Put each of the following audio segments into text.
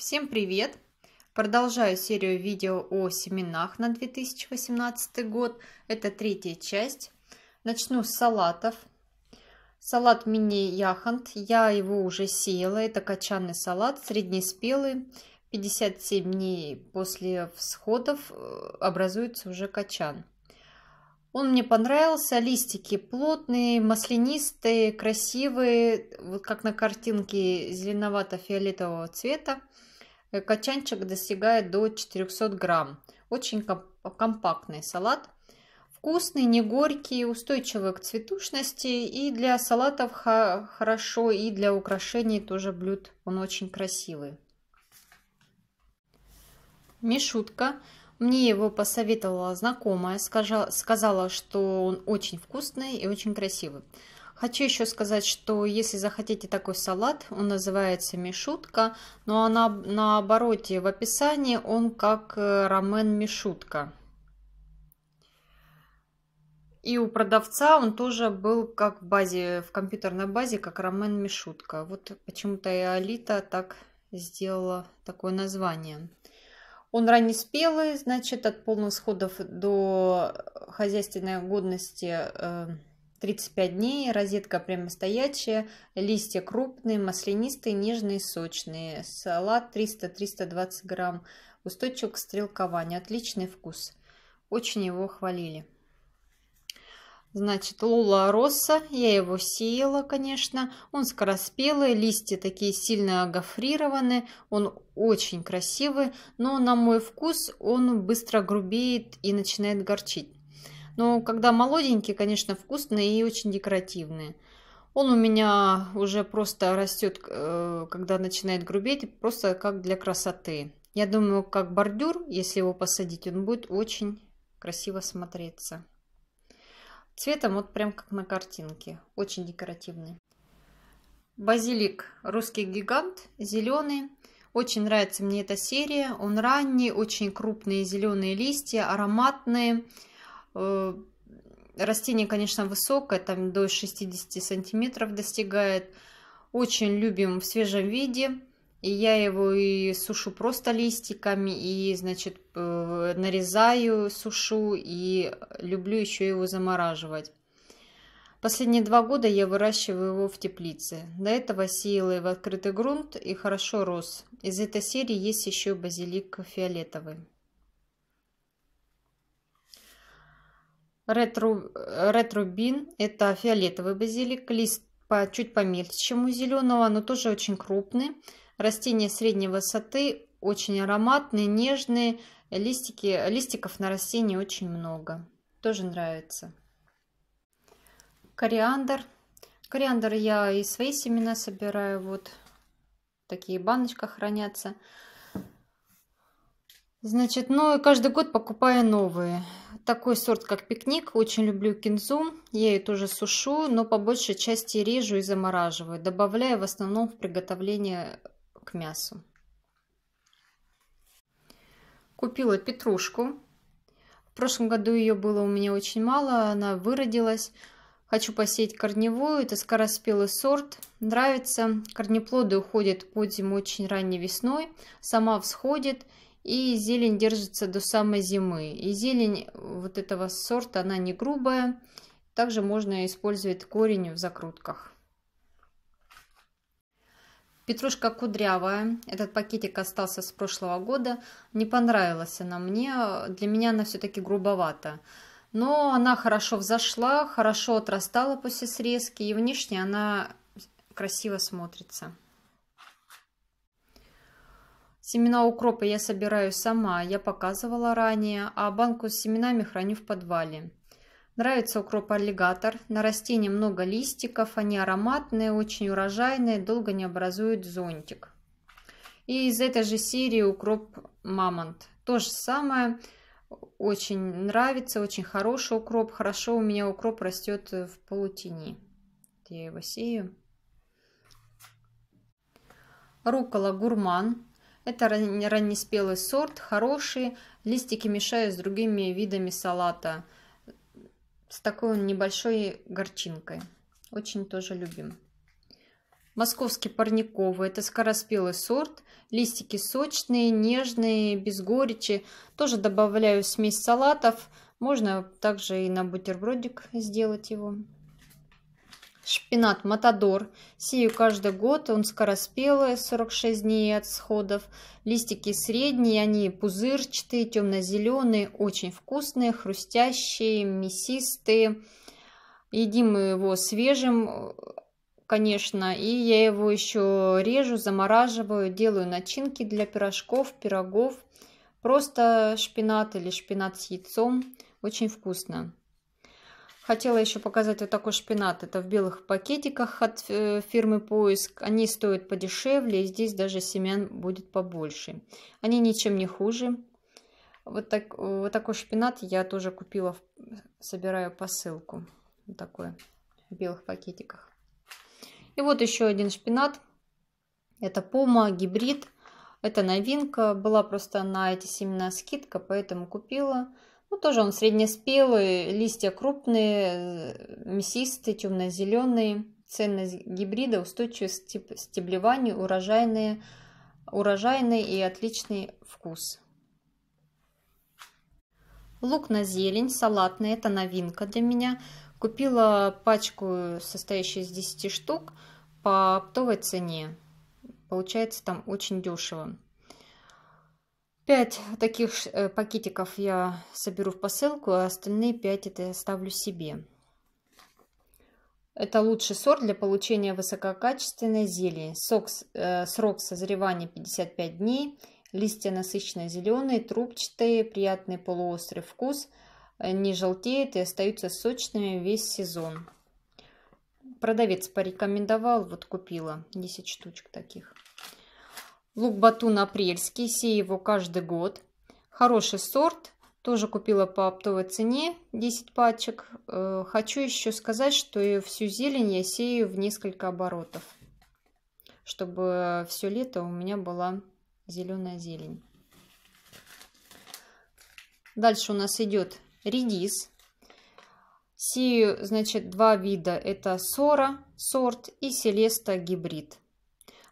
Всем привет! Продолжаю серию видео о семенах на 2018 год. Это третья часть. Начну с салатов. Салат мини-яхант. Я его уже сеяла. Это качанный салат, среднеспелый. 57 дней после всходов э, образуется уже качан. Он мне понравился. Листики плотные, маслянистые, красивые. Вот как на картинке зеленовато-фиолетового цвета. Э, Качанчик достигает до 400 грамм. Очень компактный салат. Вкусный, не горький, устойчивый к цветушности. И для салатов хорошо, и для украшений тоже блюд он очень красивый. Мишутка. Мне его посоветовала знакомая, сказала, что он очень вкусный и очень красивый. Хочу еще сказать, что если захотите такой салат, он называется мешутка, но на, на обороте в описании он как э, рамен мешутка. И у продавца он тоже был как в базе, в компьютерной базе, как рамен мешутка. Вот почему-то и Алита так сделала такое название. Он раннеспелый, значит, от полных сходов до э, хозяйственной годности э, 35 дней, розетка прямостоящая, листья крупные, маслянистые, нежные, сочные. Салат 300-320 грамм, устойчив к стрелкованию, отличный вкус. Очень его хвалили. Значит, лула росса, я его сеяла, конечно. Он скороспелый, листья такие сильно гофрированы, он очень красивый, но на мой вкус он быстро грубеет и начинает горчить. Но когда молоденькие, конечно, вкусные и очень декоративные. Он у меня уже просто растет, э, когда начинает грубеть, просто как для красоты. Я думаю, как бордюр, если его посадить, он будет очень красиво смотреться. Цветом вот прям как на картинке, очень декоративный. Базилик «Русский гигант», зеленый. Очень нравится мне эта серия. Он ранний, очень крупные зеленые листья, ароматные. Э, растение, конечно, высокое, там до 60 сантиметров достигает. Очень любим в свежем виде. И я его и сушу просто листиками, и, значит, э, нарезаю, сушу, и люблю еще его замораживать. Последние два года я выращиваю его в теплице. До этого сеяла и в открытый грунт и хорошо рос. Из этой серии есть еще базилик фиолетовый. Ретру... Ретрубин – это фиолетовый базилик, лист по, чуть помельче, чем у зеленого, но тоже очень крупный. Растения средней высоты, очень ароматные, нежные. Листики, листиков на растении очень много. Тоже нравится. Кориандр. Кориандр я и свои семена собираю. Вот такие баночка хранятся. Значит, ну и каждый год покупаю новые. Такой сорт, как пикник. Очень люблю кинзу. Я ее тоже сушу, но по большей части режу и замораживаю. Добавляю в основном в приготовление к мясу. Купила петрушку. В прошлом году ее было у меня очень мало. Она выродилась. Хочу посеять корневую, это скороспелый сорт, нравится. Корнеплоды уходят под зиму очень ранней весной, сама всходит и зелень держится до самой зимы. И зелень э, вот этого сорта, она не грубая. Также можно использовать корень в закрутках. Петрушка кудрявая. Этот пакетик остался с прошлого года. Не понравилась она мне. Для меня она все-таки грубовата. Но она хорошо взошла, хорошо отрастала после срезки. И внешне она красиво смотрится. Семена укропа я собираю сама, я показывала ранее, а банку с семенами храню в подвале. Нравится укроп-аллигатор. На растении много листиков, они ароматные, очень урожайные, долго не образуют зонтик. И из этой же серии укроп-мамонт. То же самое, очень нравится, очень хороший укроп. Хорошо у меня укроп растет в полутени. Я его сею. Рукола гурман. Это раннеспелый сорт, хороший. Листики мешаю с другими видами салата. С такой небольшой горчинкой. Очень тоже любим. Московский парниковый – это скороспелый сорт. Листики сочные, нежные, без горечи. Тоже добавляю смесь салатов. Можно также и на бутербродик сделать его шпинат Матадор. Сею каждый год, он скороспелый, 46 дней от сходов. Листики средние, они пузырчатые, темно-зеленые, очень вкусные, хрустящие, мясистые. Едим мы его свежим, конечно, и я его еще режу, замораживаю, делаю начинки для пирожков, пирогов. Просто шпинат или шпинат с яйцом. Очень вкусно. Хотела еще показать вот такой шпинат. Это в белых пакетиках от э, фирмы Поиск. Они стоят подешевле, и здесь даже семян будет побольше. Они ничем не хуже. Вот, так, вот такой шпинат я тоже купила, собираю посылку. Вот такой, в белых пакетиках. И вот еще один шпинат. Это пома, гибрид. Это новинка. Была просто на эти семена скидка, поэтому купила. Ну, тоже он среднеспелый, листья крупные, э, мясистые, темно-зеленые. Ценность гибрида устойчивые к стеблеванию, урожайные, урожайный и отличный вкус. Лук на зелень, салатный, это новинка для меня. Купила пачку, состоящую из 10 штук, по оптовой цене. Получается там очень дешево. 5 таких э, пакетиков я соберу в посылку, а остальные 5 это оставлю себе. Это лучший сорт для получения высококачественной зелени. Сок, э, срок созревания 55 дней. Листья насыщенно зеленые, трубчатые, приятный полуострый вкус. Э, не желтеет и остаются сочными весь сезон. Продавец порекомендовал, вот купила 10 штучек таких. Лук батун апрельский, сею его каждый год. Хороший сорт, тоже купила по оптовой цене 10 пачек. Э, хочу еще сказать, что всю зелень я сею в несколько оборотов, чтобы все лето у меня была зеленая зелень. Дальше у нас идет редис. Сею, значит, два вида. Это сора сорт и селеста гибрид.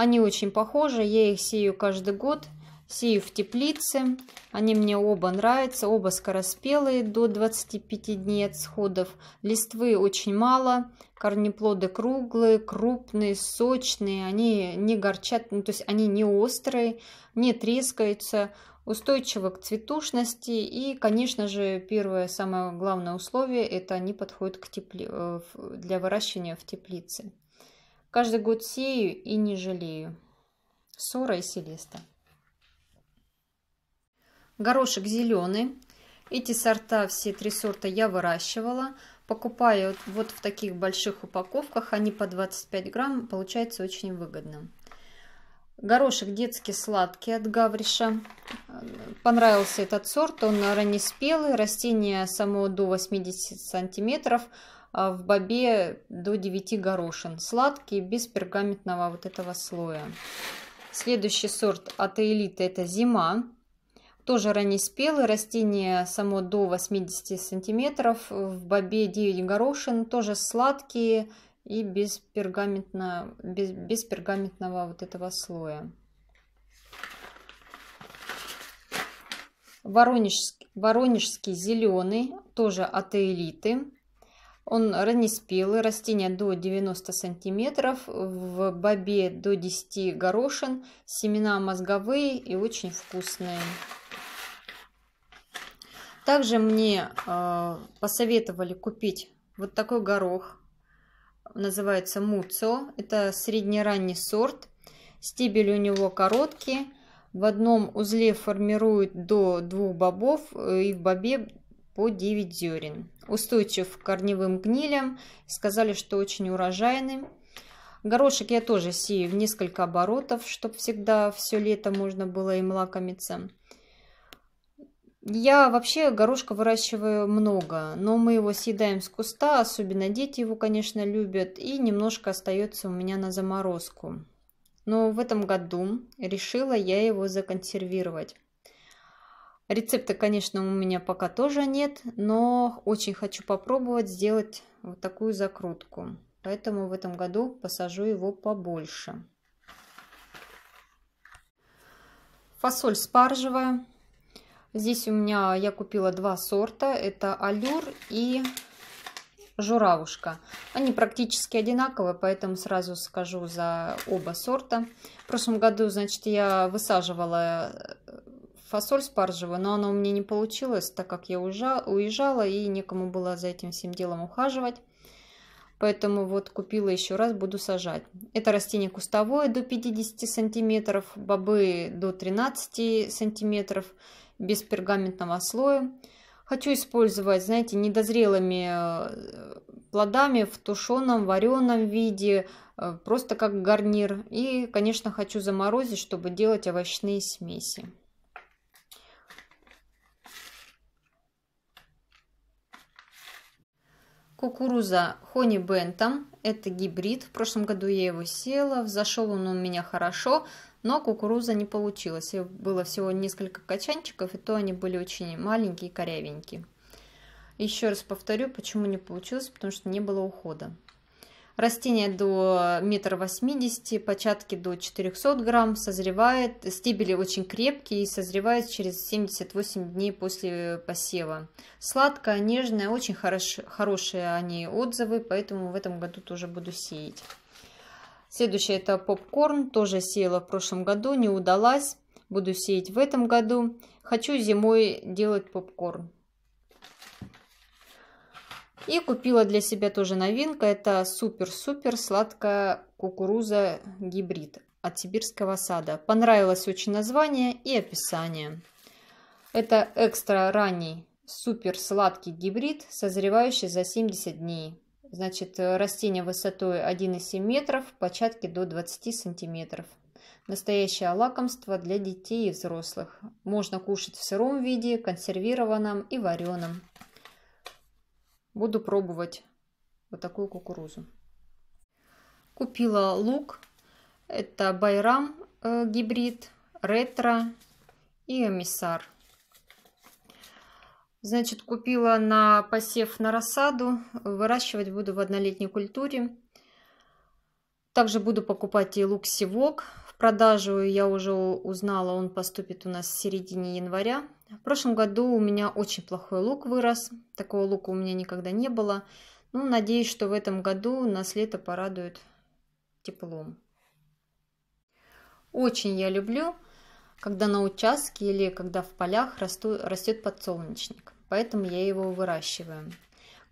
Они очень похожи, я их сею каждый год, сею в теплице. Они мне оба нравятся, оба скороспелые, до 25 дней от сходов. Листвы очень мало, корнеплоды круглые, крупные, сочные. Они не горчат, ну, то есть они не острые, не трескаются, устойчивы к цветушности. И, конечно же, первое самое главное условие – это они подходят к тепле... Э, для выращивания в теплице. Каждый год сею и не жалею. Сора и Селеста. Горошек зеленый. Эти сорта, все три сорта я выращивала. Покупаю вот в таких больших упаковках, они по 25 грамм, получается очень выгодно. Горошек детский сладкий от Гавриша. Понравился этот сорт, он раннеспелый, растение само до 80 сантиметров, а, в бобе до 9 горошин. Сладкий, без пергаментного вот этого слоя. Следующий сорт от элиты это зима. Тоже раннеспелый, растение само до 80 сантиметров. В бобе 9 горошин, тоже сладкие и без, пергаментно, без, без пергаментного вот этого слоя. Воронежский, воронежский зеленый, тоже от элиты. Он раннеспелый, растение до 90 см, в бобе до 10 горошин, семена мозговые и очень вкусные. Также мне э, посоветовали купить вот такой горох, называется муцо, это среднеранний сорт, стебель у него короткий, в одном узле формируют до двух бобов э, и в бобе по 9 зерен. Устойчив к корневым гнилям. Сказали, что очень урожайный. Горошек я тоже сею в несколько оборотов, чтобы всегда все лето можно было им лакомиться. Я вообще горошка выращиваю много, но мы его съедаем с куста, особенно дети его, конечно, любят, и немножко остается у меня на заморозку. Но в этом году решила я его законсервировать. Рецепта, конечно, у меня пока тоже нет, но очень хочу попробовать сделать вот такую закрутку. Поэтому в этом году посажу его побольше. Фасоль спаржевая. Здесь у меня я купила два сорта. Это алюр и журавушка. Они практически одинаковые, поэтому сразу скажу за оба сорта. В прошлом году, значит, я высаживала фасоль спаржевую, но она у меня не получилась, так как я уезжала и некому было за этим всем делом ухаживать. Поэтому вот купила еще раз, буду сажать. Это растение кустовое до 50 сантиметров, бобы до 13 сантиметров, без пергаментного слоя. Хочу использовать, знаете, недозрелыми э, плодами в тушеном, вареном виде, э, просто как гарнир. И, конечно, хочу заморозить, чтобы делать овощные смеси. Кукуруза Хони Бентом. Это гибрид. В прошлом году я его села. Взошел он у меня хорошо, но кукуруза не получилась. Ее было всего несколько качанчиков, и то они были очень маленькие и корявенькие. Еще раз повторю, почему не получилось, потому что не было ухода. Растение до метра восьмидесяти, початки до 400 грамм, созревает, стебели очень крепкие и созревает через 78 дней после посева. Сладкое, нежное, очень хорош, хорошие они отзывы, поэтому в этом году тоже буду сеять. Следующее это попкорн, тоже сеяла в прошлом году, не удалась, буду сеять в этом году. Хочу зимой делать попкорн. И купила для себя тоже новинка. Это супер-супер сладкая кукуруза гибрид от сибирского сада. Понравилось очень название и описание. Это экстра ранний супер сладкий гибрид, созревающий за 70 дней. Значит, растение высотой 1,7 метров, початки до 20 сантиметров. Настоящее лакомство для детей и взрослых. Можно кушать в сыром виде, консервированном и вареном. Буду пробовать вот такую кукурузу. Купила лук. Это Байрам э, гибрид, ретро и эмиссар. Значит, купила на посев на рассаду. Выращивать буду в однолетней культуре. Также буду покупать и лук-севок продажу, я уже узнала, он поступит у нас в середине января. В прошлом году у меня очень плохой лук вырос. Такого лука у меня никогда не было. Ну, надеюсь, что в этом году нас лето порадует теплом. Очень я люблю, когда на участке или когда в полях растет подсолнечник. Поэтому я его выращиваю.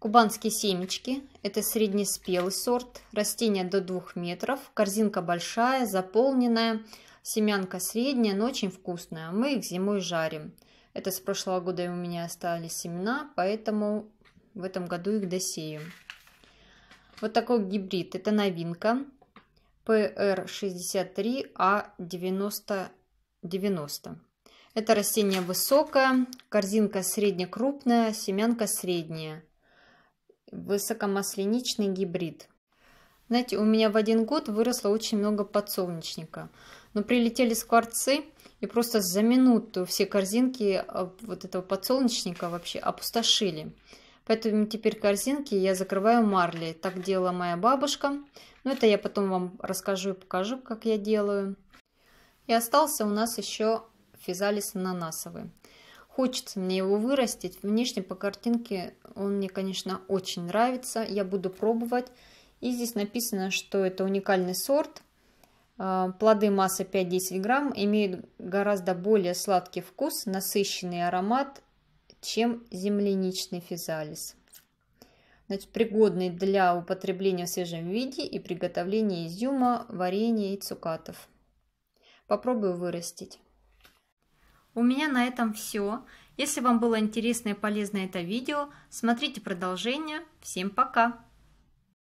Кубанские семечки – это среднеспелый сорт, растение до 2 метров, корзинка большая, заполненная, семянка средняя, но очень вкусная. Мы их зимой жарим. Это с прошлого года у меня остались семена, поэтому в этом году их досею. Вот такой гибрид – это новинка PR63A9090. А это растение высокое, корзинка среднекрупная, семянка средняя – высокомасленичный гибрид. Знаете, у меня в один год выросло очень много подсолнечника. Но прилетели скворцы, и просто за минуту все корзинки э, вот этого подсолнечника вообще опустошили. Поэтому теперь корзинки я закрываю марлей. Так делала моя бабушка. Но это я потом вам расскажу и покажу, как я делаю. И остался у нас еще физалис ананасовый. Хочется мне его вырастить. Внешне по картинке он мне, конечно, очень нравится. Я буду пробовать. И здесь написано, что это уникальный сорт. А, плоды массы 5-10 грамм имеют гораздо более сладкий вкус, насыщенный аромат, чем земляничный физалис. Значит, пригодный для употребления в свежем виде и приготовления изюма, варенья и цукатов. Попробую вырастить. У меня на этом все. Если вам было интересно и полезно это видео, смотрите продолжение. Всем пока!